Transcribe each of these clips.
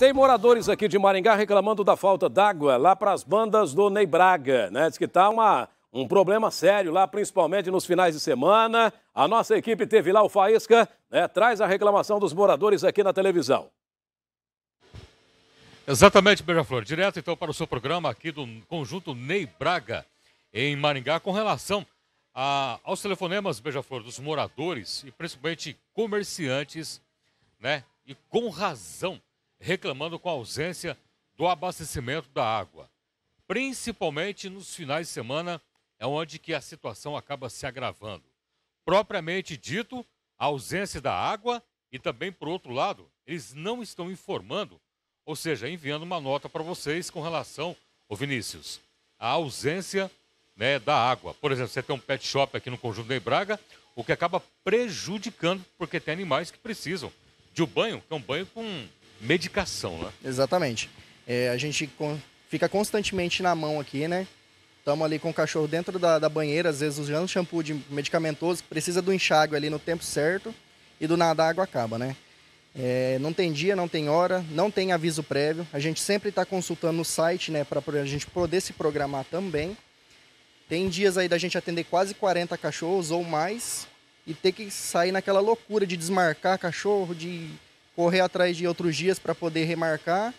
Tem moradores aqui de Maringá reclamando da falta d'água lá para as bandas do Ney Braga, né? Diz que tá uma, um problema sério lá, principalmente nos finais de semana. A nossa equipe teve lá o Faísca, né? Traz a reclamação dos moradores aqui na televisão. Exatamente, Beija-Flor. Direto então para o seu programa aqui do Conjunto Ney Braga, em Maringá, com relação a, aos telefonemas, Beija-Flor, dos moradores e principalmente comerciantes, né? E com razão reclamando com a ausência do abastecimento da água. Principalmente nos finais de semana é onde que a situação acaba se agravando. Propriamente dito, a ausência da água e também, por outro lado, eles não estão informando, ou seja, enviando uma nota para vocês com relação, ô Vinícius, à ausência né, da água. Por exemplo, você tem um pet shop aqui no Conjunto da Braga, o que acaba prejudicando, porque tem animais que precisam de um banho, que é um banho com medicação, né? Exatamente. É, a gente com, fica constantemente na mão aqui, né? Estamos ali com o cachorro dentro da, da banheira, às vezes usando shampoo de medicamentoso, precisa do enxágue ali no tempo certo e do nada a água acaba, né? É, não tem dia, não tem hora, não tem aviso prévio. A gente sempre está consultando no site, né, para a gente poder se programar também. Tem dias aí da gente atender quase 40 cachorros ou mais e ter que sair naquela loucura de desmarcar cachorro, de correr atrás de outros dias para poder remarcar.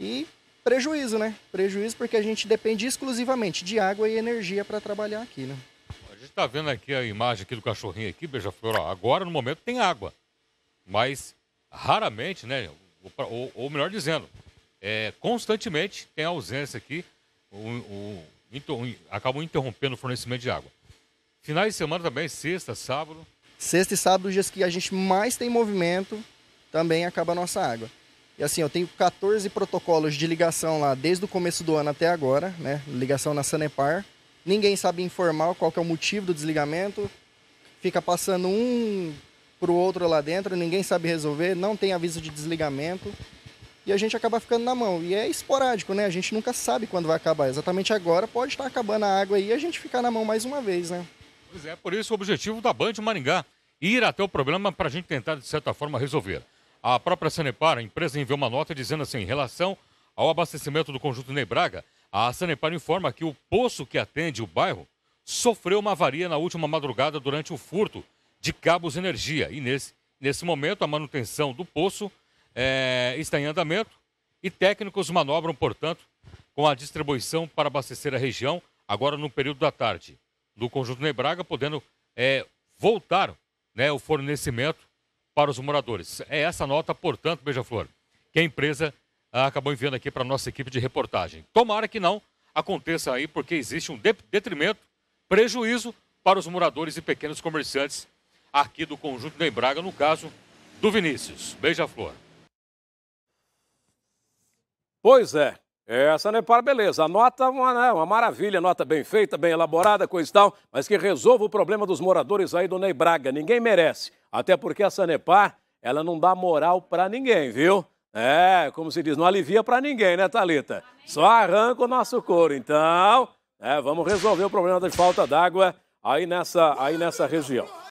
E prejuízo, né? Prejuízo porque a gente depende exclusivamente de água e energia para trabalhar aqui, né? A gente está vendo aqui a imagem aqui do cachorrinho aqui, beija-flor. Agora, no momento, tem água. Mas raramente, né? Ou, ou melhor dizendo, é, constantemente tem ausência aqui. O, o, inter, acabam interrompendo o fornecimento de água. Finais de semana também, sexta, sábado. Sexta e sábado, os dias que a gente mais tem movimento também acaba a nossa água. E assim, eu tenho 14 protocolos de ligação lá desde o começo do ano até agora, né? Ligação na Sanepar. Ninguém sabe informar qual é o motivo do desligamento. Fica passando um pro outro lá dentro, ninguém sabe resolver, não tem aviso de desligamento. E a gente acaba ficando na mão. E é esporádico, né? A gente nunca sabe quando vai acabar. Exatamente agora pode estar tá acabando a água e a gente ficar na mão mais uma vez, né? Pois é, por isso o objetivo da Band Maringá ir até o problema para a gente tentar, de certa forma, resolver. A própria Sanepar, a empresa, enviou uma nota dizendo assim: em relação ao abastecimento do conjunto Nebraga, a Sanepar informa que o poço que atende o bairro sofreu uma avaria na última madrugada durante o furto de cabos energia. E nesse, nesse momento, a manutenção do poço é, está em andamento e técnicos manobram, portanto, com a distribuição para abastecer a região agora no período da tarde do conjunto Nebraga, podendo é, voltar né, o fornecimento para os moradores. É essa nota, portanto, Beija-Flor, que a empresa ah, acabou enviando aqui para a nossa equipe de reportagem. Tomara que não aconteça aí, porque existe um detrimento, prejuízo para os moradores e pequenos comerciantes aqui do Conjunto da Embraga, no caso do Vinícius. Beija-Flor. Pois é. Essa não é para beleza. A nota é uma, né, uma, maravilha, nota bem feita, bem elaborada, coisa e tal, mas que resolva o problema dos moradores aí do Ney Braga. Ninguém merece. Até porque a Sanepar, ela não dá moral para ninguém, viu? É, como se diz, não alivia para ninguém, né, Thalita? Só arranca o nosso couro. Então, é, vamos resolver o problema da falta d'água aí nessa, aí nessa região.